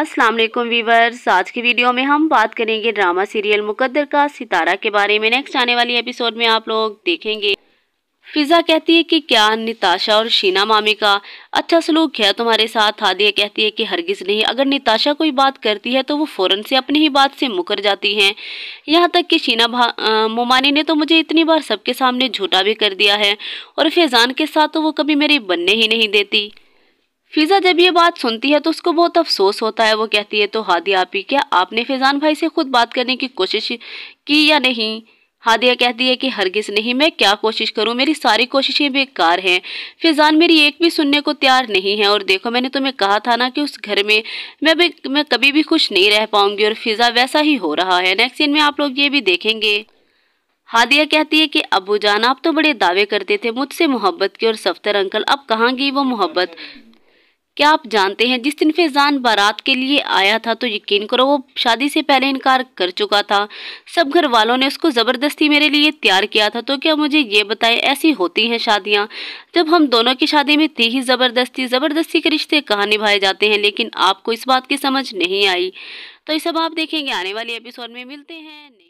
अस्सलाम वालेकुम वीवर्स आज की वीडियो में हम बात करेंगे ड्रामा सीरियल मुकद्दर का सितारा के बारे में नेक्स्ट आने वाली एपिसोड में आप लोग देखेंगे फिज़ा कहती है कि क्या निताशा और शीना मामी का अच्छा सलूक है तुम्हारे साथ हादिया कहती है कि हरगिज़ नहीं अगर निताशा कोई बात करती है तो वो फ़ौरन से अपनी ही बात से मुकर जाती हैं यहाँ तक कि शीना मोमानी ने तो मुझे इतनी बार सबके सामने झूठा भी कर दिया है और फैज़ान के साथ तो वो कभी मेरी बनने ही नहीं देती फिज़ा जब ये बात सुनती है तो उसको बहुत अफसोस होता है वो कहती है तो हादी आप ही क्या आपने फैज़ान भाई से खुद बात करने की कोशिश की या नहीं हादिया कहती है कि हरगिज नहीं मैं क्या कोशिश करूं मेरी सारी कोशिशें बेकार हैं फिजान मेरी एक भी सुनने को तैयार नहीं है और देखो मैंने तुम्हें कहा था ना कि उस घर में मैं भी मैं कभी भी खुश नहीं रह पाऊंगी और फिज़ा वैसा ही हो रहा है नेक्स्ट सीन में आप लोग ये भी देखेंगे हादिया कहती है कि अबू जान आप तो बड़े दावे करते थे मुझसे मोहब्बत की और सफ्तर अंकल अब कहाँ गई वो मोहब्बत क्या आप जानते हैं जिस दिन फैजान बारात के लिए आया था तो यकीन करो वो शादी से पहले इनकार कर चुका था सब घर वालों ने उसको ज़बरदस्ती मेरे लिए तैयार किया था तो क्या मुझे ये बताएं ऐसी होती हैं शादियाँ जब हम दोनों की शादी में थी ही ज़बरदस्ती ज़बरदस्ती के रिश्ते कहाँ निभाए जाते हैं लेकिन आपको इस बात की समझ नहीं आई तो ये सब आप देखेंगे आने वाले एपिसोड में मिलते हैं